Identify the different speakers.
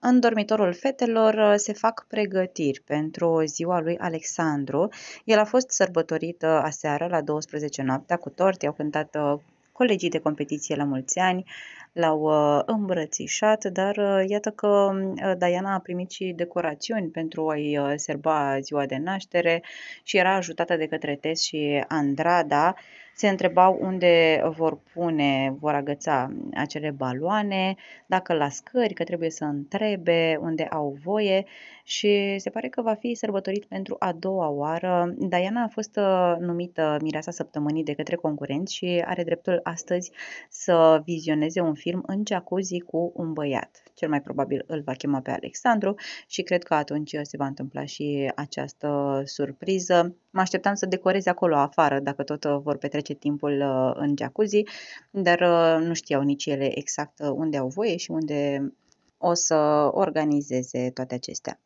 Speaker 1: În dormitorul fetelor uh, se fac pregătiri pentru ziua lui Alexandru. El a fost sărbătorit uh, aseară la 12 noaptea cu tort, au cântat uh, colegii de competiție la mulți ani, l-au uh, îmbrățișat, dar uh, iată că mm, uh, Diana a primit și decorațiuni pentru a-i serba ziua de naștere și era ajutată de către Tess și Andrada. Se întrebau unde vor pune, vor agăța acele baloane, dacă la scări, că trebuie să întrebe unde au voie și se pare că va fi sărbătorit pentru a doua oară. Diana a fost numită mireasa săptămânii de către concurenți și are dreptul astăzi să vizioneze un film film în jacuzzi cu un băiat. Cel mai probabil îl va chema pe Alexandru și cred că atunci se va întâmpla și această surpriză. Mă așteptam să decoreze acolo afară, dacă tot uh, vor petrece timpul uh, în jacuzzi, dar uh, nu știau nici ele exact unde au voie și unde o să organizeze toate acestea.